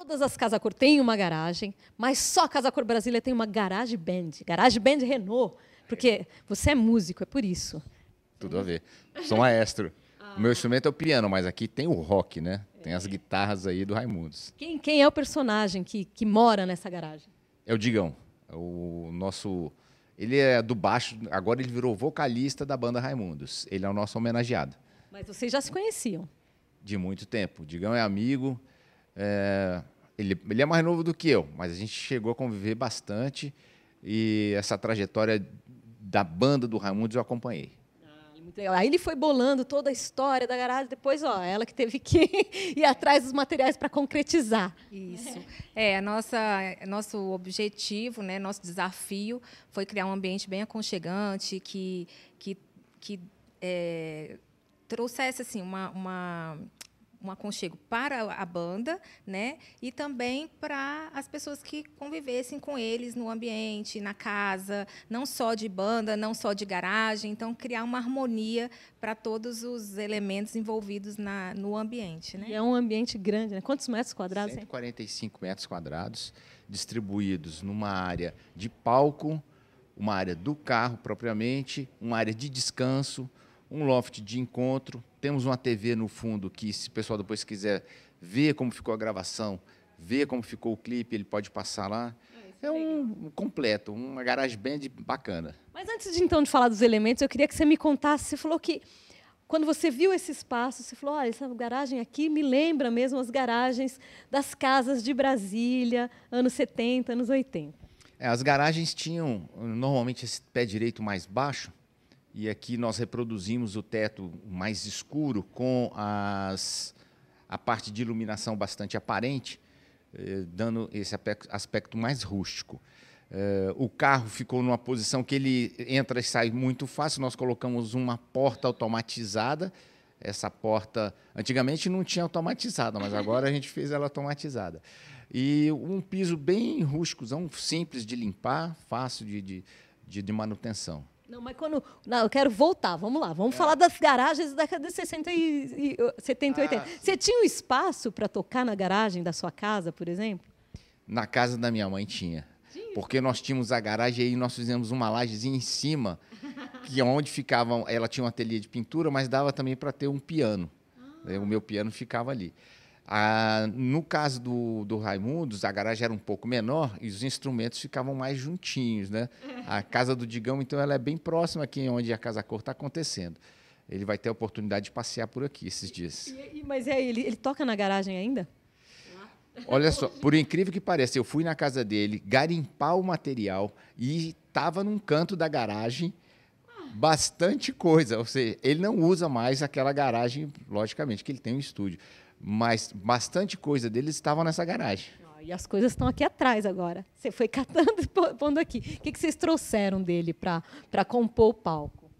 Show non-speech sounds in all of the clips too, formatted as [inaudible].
Todas as Casa Cor têm uma garagem, mas só a Casa Cor Brasília tem uma garage band. Garage band Renault, porque você é músico, é por isso. Tudo a ver. Sou maestro. Ah. O meu instrumento é o piano, mas aqui tem o rock, né? Tem as guitarras aí do Raimundos. Quem, quem é o personagem que, que mora nessa garagem? É o Digão. É o nosso. Ele é do baixo, agora ele virou vocalista da banda Raimundos. Ele é o nosso homenageado. Mas vocês já se conheciam? De muito tempo. O Digão é amigo, é, ele, ele é mais novo do que eu, mas a gente chegou a conviver bastante e essa trajetória da banda do Raimundo eu acompanhei. Ah, Aí ele foi bolando toda a história da garagem, depois, ó, ela que teve que [laughs] ir atrás dos materiais para concretizar. Isso. É, a nossa, nosso objetivo, né, nosso desafio foi criar um ambiente bem aconchegante, que, que, que é, trouxesse assim, uma, uma um aconchego para a banda, né? E também para as pessoas que convivessem com eles no ambiente, na casa, não só de banda, não só de garagem. Então, criar uma harmonia para todos os elementos envolvidos na, no ambiente, né? E é um ambiente grande, né? Quantos metros quadrados? 145 hein? metros quadrados, distribuídos numa área de palco, uma área do carro propriamente, uma área de descanso, um loft de encontro, temos uma TV no fundo que, se o pessoal depois quiser ver como ficou a gravação, ver como ficou o clipe, ele pode passar lá. É, é, é um completo, uma garagem band bacana. Mas antes de então de falar dos elementos, eu queria que você me contasse, você falou que quando você viu esse espaço, você falou, olha, essa garagem aqui me lembra mesmo as garagens das casas de Brasília, anos 70, anos 80. É, as garagens tinham normalmente esse pé direito mais baixo, e aqui nós reproduzimos o teto mais escuro com as, a parte de iluminação bastante aparente, eh, dando esse aspecto mais rústico. Eh, o carro ficou numa posição que ele entra e sai muito fácil. Nós colocamos uma porta automatizada. Essa porta antigamente não tinha automatizada, mas agora a gente fez ela automatizada. E um piso bem rústico, simples de limpar, fácil de, de, de manutenção. Não, mas quando. Não, eu quero voltar, vamos lá. Vamos é. falar das garagens da década de 60 e, e 70 e ah, 80. Você tinha um espaço para tocar na garagem da sua casa, por exemplo? Na casa da minha mãe tinha. Porque nós tínhamos a garagem e nós fizemos uma lajezinha em cima, [laughs] que é onde ficava. Ela tinha um ateliê de pintura, mas dava também para ter um piano. Ah. Né, o meu piano ficava ali. Ah, no caso do, do Raimundos, a garagem era um pouco menor e os instrumentos ficavam mais juntinhos, né? A casa do Digão, então, ela é bem próxima aqui onde a Casa Cor está acontecendo. Ele vai ter a oportunidade de passear por aqui esses dias. E, e, mas é, ele, ele toca na garagem ainda? Olha só, por incrível que pareça, eu fui na casa dele garimpar o material e estava num canto da garagem bastante coisa. Ou seja, ele não usa mais aquela garagem, logicamente, que ele tem um estúdio. Mas bastante coisa deles estava nessa garagem. E as coisas estão aqui atrás agora. Você foi catando e pondo aqui. O que, que vocês trouxeram dele para compor o palco?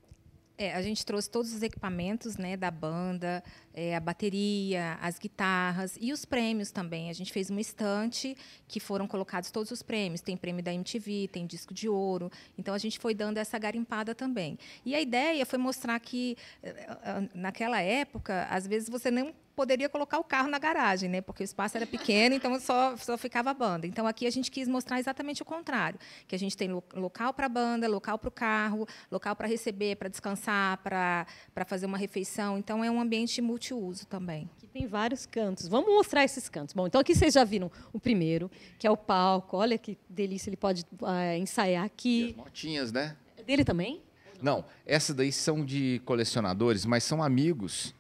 É, a gente trouxe todos os equipamentos né, da banda, é, a bateria, as guitarras e os prêmios também. A gente fez uma estante que foram colocados todos os prêmios. Tem prêmio da MTV, tem disco de ouro. Então a gente foi dando essa garimpada também. E a ideia foi mostrar que eh, eh, naquela época, às vezes você nem poderia colocar o carro na garagem, né? Porque o espaço era pequeno, então só, só ficava a banda. Então aqui a gente quis mostrar exatamente o contrário, que a gente tem lo local para a banda, local para o carro, local para receber, para descansar, para fazer uma refeição. Então é um ambiente multi multiuso também. Aqui tem vários cantos. Vamos mostrar esses cantos. Bom, então aqui vocês já viram o primeiro, que é o palco. Olha que delícia, ele pode eh, ensaiar aqui. E as motinhas, né? É dele também? Não, essas daí são de colecionadores, mas são amigos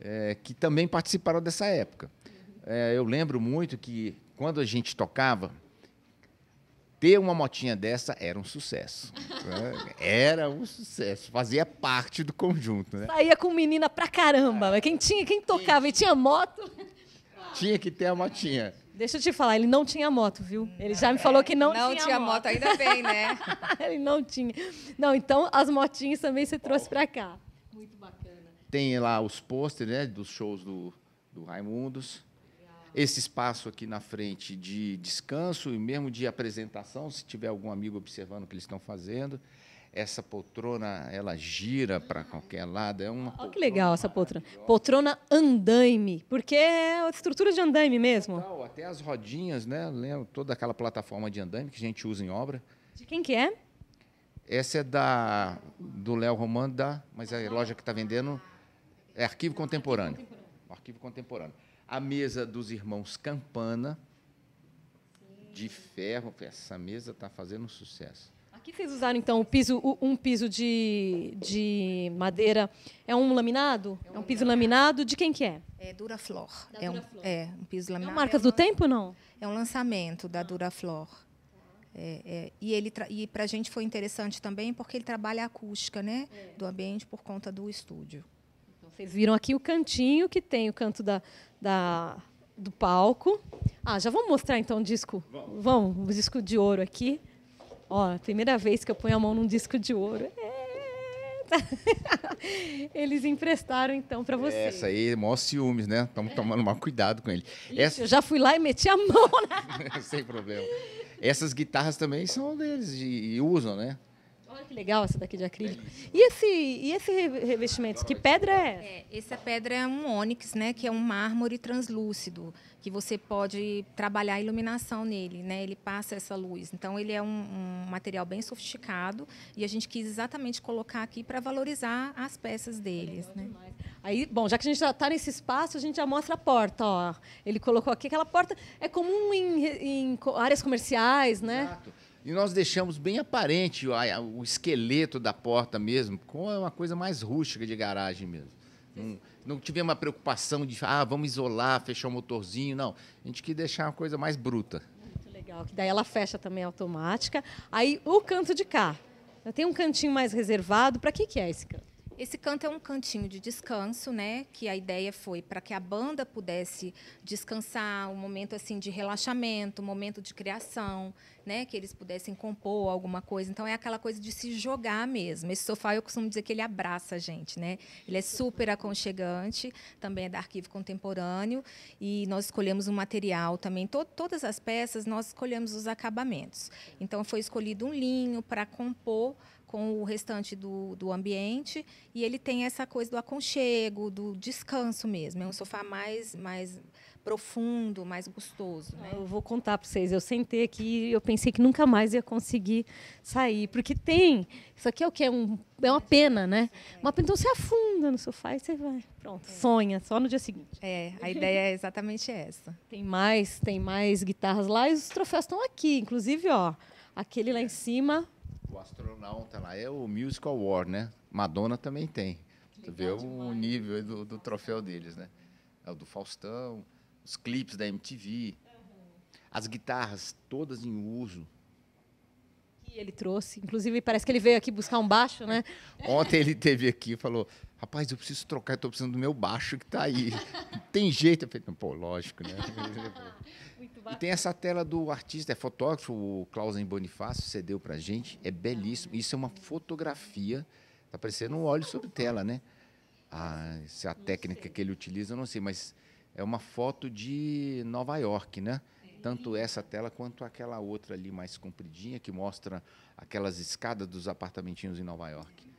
é, que também participaram dessa época. É, eu lembro muito que quando a gente tocava, ter uma motinha dessa era um sucesso. Né? Era um sucesso, fazia parte do conjunto. Né? Saía com menina pra caramba, é quem tinha, quem tocava e tinha moto. Tinha que ter a motinha. Deixa eu te falar, ele não tinha moto, viu? Ele já me falou que não, não tinha, tinha moto. ainda bem, né? [laughs] ele não tinha. Não, então as motinhas também você trouxe para cá. Muito bacana. Tem lá os pôsteres né, dos shows do, do Raimundos esse espaço aqui na frente de descanso e mesmo de apresentação, se tiver algum amigo observando o que eles estão fazendo. Essa poltrona, ela gira para qualquer lado. É uma Olha que legal essa poltrona. Poltrona andaime, porque é a estrutura de andaime mesmo. Até as rodinhas, né? Lembro toda aquela plataforma de andaime que a gente usa em obra. De quem que é? Essa é da do Léo Romano, da, mas é a loja que está vendendo é Arquivo Contemporâneo. Arquivo Contemporâneo a mesa dos irmãos Campana, Sim. de ferro. Essa mesa está fazendo sucesso. Aqui vocês usaram, então, um piso, um piso de, de madeira. É um laminado? É um, é um piso laminado. De quem que é? É Duraflor. Da é, Duraflor. Um, é um piso laminado. É uma marca do é um, tempo, não? É um lançamento da ah. Duraflor. É, é, e e para a gente foi interessante também porque ele trabalha a acústica né, é. do ambiente por conta do estúdio. Vocês viram aqui o cantinho que tem o canto da, da do palco. Ah, já vamos mostrar então o disco. Vamos, vamos o disco de ouro aqui. Ó, primeira vez que eu ponho a mão num disco de ouro. É. [laughs] Eles emprestaram então para vocês. Essa aí, maior ciúmes, né? Estamos tomando mal cuidado com ele. Ixi, Essa... Eu já fui lá e meti a mão. Na... Né? [laughs] Sem problema. Essas guitarras também são deles e usam, né? Olha que legal essa daqui de acrílico. É e esse, e esse revestimento? Que pedra é? é? Essa pedra é um ônix, né? Que é um mármore translúcido, que você pode trabalhar a iluminação nele, né? Ele passa essa luz. Então, ele é um, um material bem sofisticado e a gente quis exatamente colocar aqui para valorizar as peças deles, é né? Aí, bom, já que a gente já está nesse espaço, a gente já mostra a porta, ó. Ele colocou aqui aquela porta. É comum em, em áreas comerciais, né? Exato. E nós deixamos bem aparente o, esqueleto da porta mesmo, com uma coisa mais rústica de garagem mesmo. Não, não tivemos uma preocupação de, ah, vamos isolar, fechar o motorzinho, não. A gente quis deixar uma coisa mais bruta. Muito legal, que daí ela fecha também automática. Aí o canto de cá. Tem um cantinho mais reservado. Para que, que é esse canto? Esse canto é um cantinho de descanso, né? Que a ideia foi para que a banda pudesse descansar, um momento assim de relaxamento, um momento de criação, né? Que eles pudessem compor alguma coisa. Então é aquela coisa de se jogar mesmo. Esse sofá eu costumo dizer que ele abraça a gente, né? Ele é super aconchegante, também é da Arquivo Contemporâneo e nós escolhemos o um material também. To todas as peças nós escolhemos os acabamentos. Então foi escolhido um linho para compor com o restante do, do ambiente. E ele tem essa coisa do aconchego, do descanso mesmo. É um sofá mais, mais profundo, mais gostoso. Né? Eu vou contar para vocês. Eu sentei aqui e eu pensei que nunca mais ia conseguir sair. Porque tem. Isso aqui é o que? É, um, é uma pena, né? Uma pena. Então você afunda no sofá e você vai. Pronto. É. Sonha, só no dia seguinte. É, a ideia é exatamente essa. [laughs] Tem mais, tem mais guitarras lá e os troféus estão aqui. Inclusive, ó, aquele lá em cima o astronauta lá é o Musical War, né? Madonna também tem. Você tu vê demais. o nível do, do, troféu deles, né? É o do Faustão, os clipes da MTV, uhum. as guitarras todas em uso. Que ele trouxe, inclusive parece que ele veio aqui buscar um baixo, né? [laughs] Ontem ele teve aqui e falou: rapaz, eu preciso trocar, estou precisando do meu baixo que está aí. [laughs] tem jeito? Eu falei, pô, lógico, né? [laughs] e tem essa tela do artista, é fotógrafo, o Clausen Bonifácio cedeu para gente, é ah. belíssimo. Isso é uma fotografia, tá parecendo um óleo sobre tela, né? Ah, se é a não técnica sei. que ele utiliza, eu não sei, mas é uma foto de Nova York, né? É, tanto essa tela quanto aquela outra ali mais compridinha que mostra aquelas escadas dos apartamentinhos em Nova York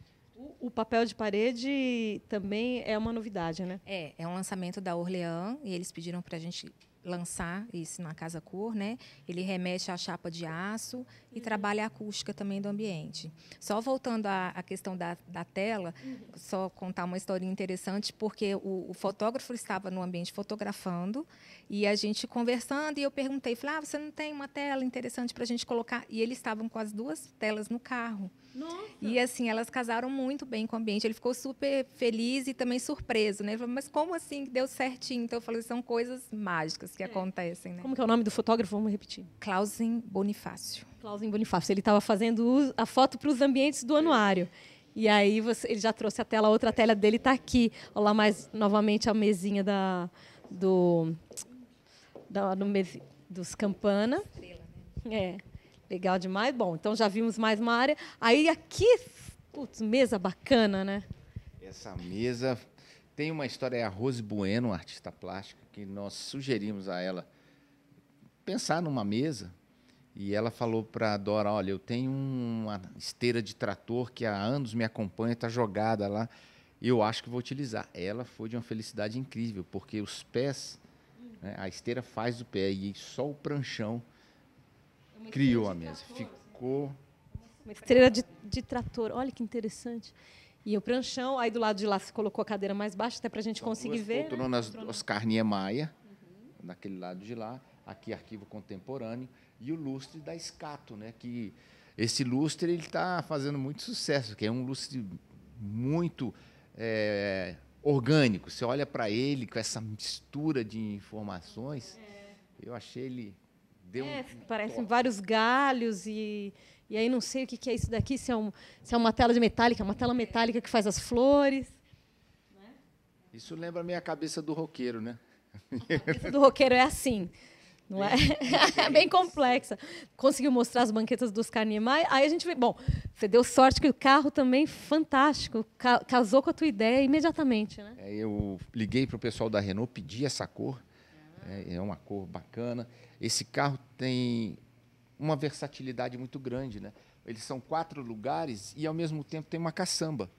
o papel de parede também é uma novidade, né? É, é um lançamento da Orlean e eles pediram para a gente lançar isso na Casa Cor, né? Ele remete à chapa de aço e uhum. trabalha a acústica também do ambiente. Só voltando à, à questão da, da tela, uhum. só contar uma história interessante, porque o, o, fotógrafo estava no ambiente fotografando e a gente conversando e eu perguntei, falei, ah, você não tem uma tela interessante para a gente colocar? E eles estavam com as duas telas no carro. Nossa. E assim, elas casaram muito bem com o ambiente. Ele ficou super feliz e também surpreso, né? Ele falou, mas como assim que deu certinho? Então eu falei, são coisas mágicas que é. acontecem, né? Como que é o nome do fotógrafo? Vamos repetir. Clausen Bonifácio. Clausen Bonifácio. Ele estava fazendo a foto para os ambientes do anuário. E aí você, ele já trouxe a tela, a outra tela dele está aqui. Olha lá mais novamente a mesinha da, do, da, do, dos Campana. Estrela, né? É. Legal demais. Bom, então já vimos mais uma área. Aí aqui, putz, mesa bacana, né? Essa mesa tem uma história, é a Rose Bueno, artista plástica, que nós sugerimos a ela pensar numa mesa. E ela falou para a Dora, olha, eu tenho uma esteira de trator que há anos me acompanha, está jogada lá, eu acho que vou utilizar. Ela foi de uma felicidade incrível, porque os pés, né, a esteira faz do pé, e só o pranchão criou a mesa. Ficou. Uma estrela de, de trator, olha que interessante. E o pranchão, aí do lado de lá se colocou a cadeira mais baixa, até para a gente São conseguir ver. Poltronas né? carninhas Maia, uhum. naquele lado de lá, aqui arquivo contemporâneo, e o lustre da Escato, né? Que esse lustre ele está fazendo muito sucesso, que é um lustre muito é, orgânico. Você olha para ele com essa mistura de informações, é. eu achei ele Deu é, um parecem vários galhos e, e aí não sei o que é isso daqui, se é, um, se é uma tela de metálica, é uma tela metálica que faz as flores. Isso lembra a minha cabeça do roqueiro, né? A cabeça do roqueiro é assim. Não é? bem [laughs] é complexa. Conseguiu mostrar as banquetas dos Carniemai. Aí a gente vê, bom, você deu sorte que o carro também fantástico, casou com a tua ideia imediatamente, né? É, eu liguei para o pessoal da Renault, pedi essa cor. É, é uma cor bacana. Esse carro tem uma versatilidade muito grande, né? Eles são quatro lugares e ao mesmo tempo tem uma caçamba.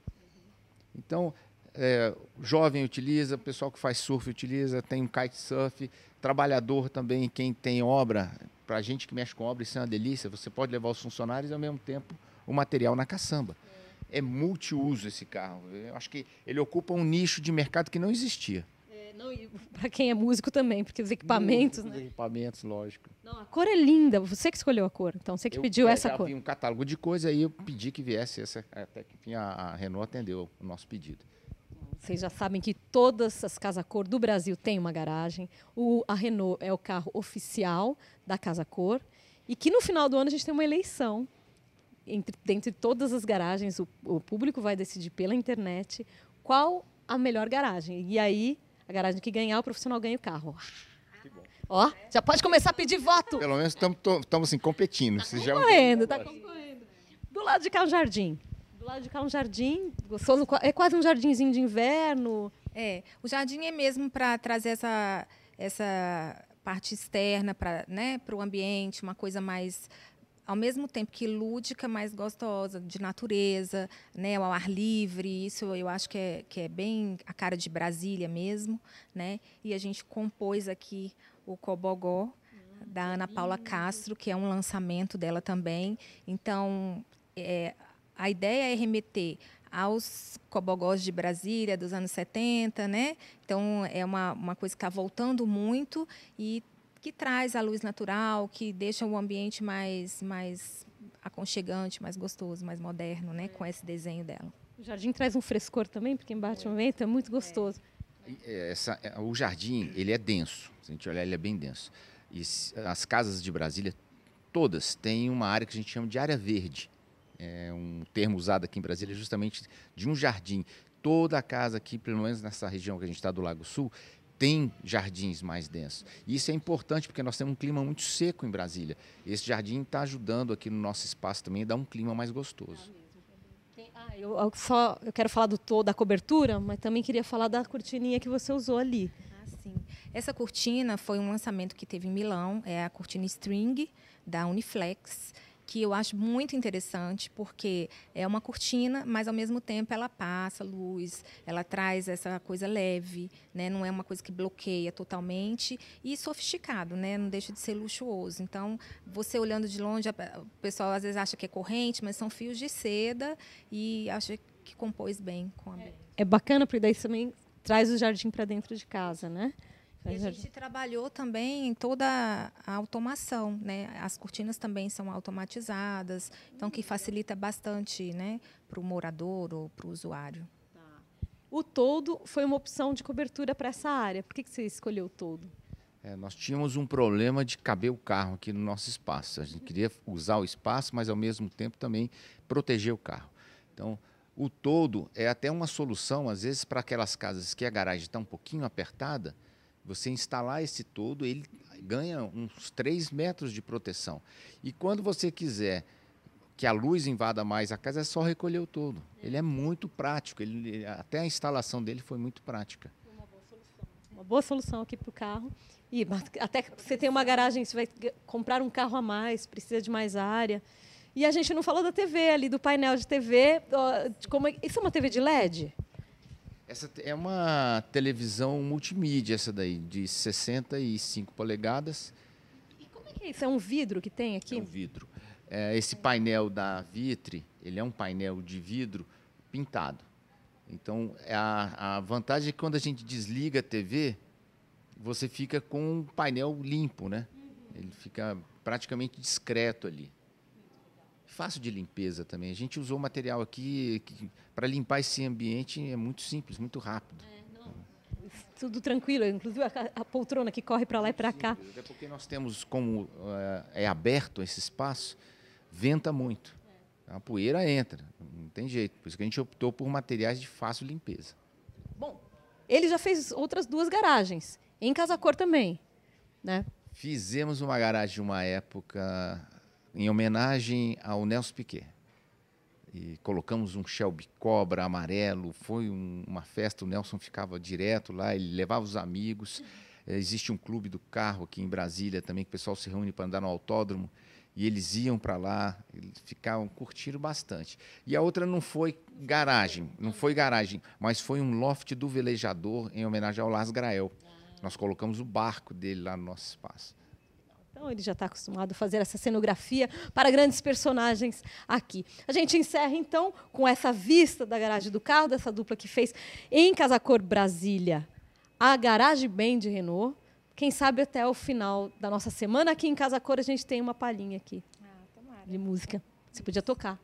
Então, é, jovem utiliza, pessoal que faz surf utiliza, tem um kitesurf, trabalhador também, quem tem obra, para gente que mexe com obra, isso é uma delícia, você pode levar os funcionários e ao mesmo tempo o material na caçamba. É multiuso esse carro. Eu acho que ele ocupa um nicho de mercado que não existia. Não, e para quem é músico também, porque os equipamentos, Muito, né? Os equipamentos, lógico. Não, a cor é linda. Você que escolheu a cor, então você que eu pediu é, essa cor. Eu um catálogo de coisas aí eu pedi que viesse essa, até que enfim, a Renault atendeu o nosso pedido. Vocês já sabem que todas as Casa Cor do Brasil têm uma garagem. O, a Renault é o carro oficial da Casa Cor. E que no final do ano a gente tem uma eleição. Entre, dentre todas as garagens, o, o público vai decidir pela internet qual a melhor garagem. E aí a garagem que ganhar, o profissional ganha o carro. Ó, já pode começar a pedir voto. Pelo menos estamos assim, competindo. Está concorrendo, tá concorrendo. Do lado de cá, um jardim. Do lado de cá, um jardim. é quase um jardinzinho de inverno. É, o jardim é mesmo para trazer essa, essa parte externa para né, o ambiente, uma coisa mais ao mesmo tempo que lúdica, mais gostosa, de natureza, né, ao ar livre. Isso eu acho que é, que é bem a cara de Brasília mesmo. Né? E a gente compôs aqui o Cobogó, hum, da Ana Paula Castro, que é um lançamento dela também. Então, é, a ideia é remeter aos cobogós de Brasília dos anos 70, né? Então, é uma, uma coisa que está voltando muito e que traz a luz natural, que deixa o ambiente mais, mais aconchegante, mais gostoso, mais moderno, né? Com esse desenho dela. O jardim traz um frescor também, porque embaixo do vento é muito gostoso. É. É, essa, é, o jardim, ele é denso. Se a gente olhar, ele é bem denso. E as casas de Brasília, todas, têm uma área que a gente chama de área verde. É um termo usado aqui em Brasília, justamente de um jardim. Toda a casa aqui, pelo menos nessa região que a gente está do Lago Sul, tem jardins mais densos. isso é importante porque nós temos um clima muito seco em Brasília. Esse jardim está ajudando aqui no nosso espaço também a dar um clima mais gostoso. É é ah, eu, eu, só eu quero falar do todo da cobertura, mas também queria falar da cortininha que você usou ali. Ah, sim. Essa cortina foi um lançamento que teve em Milão, é a cortina String da Uniflex que eu acho muito interessante, porque é uma cortina, mas ao mesmo tempo ela passa luz, ela traz essa coisa leve, né? não é uma coisa que bloqueia totalmente, e sofisticado, né? não deixa de ser luxuoso. Então, você olhando de longe, o pessoal às vezes acha que é corrente, mas são fios de seda e acha que compôs bem com a. É, é bacana, porque daí também traz o jardim para dentro de casa, né? E a gente trabalhou também em toda a automação, né? As cortinas também são automatizadas, então que facilita bastante, né, para o morador ou para o usuário. Tá. O todo foi uma opção de cobertura para essa área. Por que, que você escolheu o todo? É, nós tínhamos um problema de caber o carro aqui no nosso espaço. A gente queria usar o espaço, mas ao mesmo tempo também proteger o carro. Então, o todo é até uma solução, às vezes, para aquelas casas que a garagem está um pouquinho apertada você instalar esse todo, ele ganha uns 3 metros de proteção. E quando você quiser que a luz invada mais a casa, é só recolher o todo. Ele é muito prático, ele, até a instalação dele foi muito prática. Uma boa solução, uma boa solução aqui para o carro. E até você tem uma garagem, você vai comprar um carro a mais, precisa de mais área. E a gente não falou da TV ali, do painel de TV. De como é... Isso é uma TV de LED? Essa é uma televisão multimídia, essa daí, de 65 polegadas. E como é que é isso? É um vidro que tem aqui? É um vidro. É, esse painel da Vitre, ele é um painel de vidro pintado. Então, é a, a vantagem é que quando a gente desliga a TV, você fica com um painel limpo, né? Uhum. Ele fica praticamente discreto ali fácil de limpeza também. A gente usou material aqui para limpar esse ambiente é muito simples, muito rápido. É, não, tudo tranquilo, inclusive a, a poltrona que corre para lá e para cá. É porque nós temos, como uh, é aberto esse espaço, venta muito. É. A poeira entra, não tem jeito. Por isso que a gente optou por materiais de fácil limpeza. Bom, ele já fez outras duas garagens, em Casa Cor também, né? Fizemos uma garagem uma época em homenagem ao Nelson Piquet. E colocamos um Shelby Cobra amarelo, foi um, uma festa, o Nelson ficava direto lá, ele levava os amigos. É, existe um clube do carro aqui em Brasília também, que o pessoal se reúne para andar no autódromo, e eles iam para lá, ficavam, curtiram bastante. E a outra não foi garagem, não foi garagem, mas foi um loft do velejador em homenagem ao Lars Grael. Nós colocamos o barco dele lá no nosso espaço. Então ele já está acostumado a fazer essa cenografia para grandes personagens aqui. A gente encerra então com essa vista da garagem do carro, dessa dupla que fez em Casacor Brasília a bem de Renault. Quem sabe até o final da nossa semana aqui em Casacor a gente tem uma palhinha aqui ah, de música. Você podia tocar.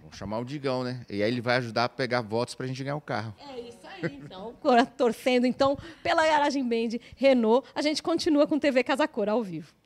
Vamos chamar o Digão, né? E aí ele vai ajudar a pegar votos para a gente ganhar o carro. É isso aí, então. [laughs] Torcendo, então, pela Garagem de Renault, a gente continua com TV Casacor ao vivo.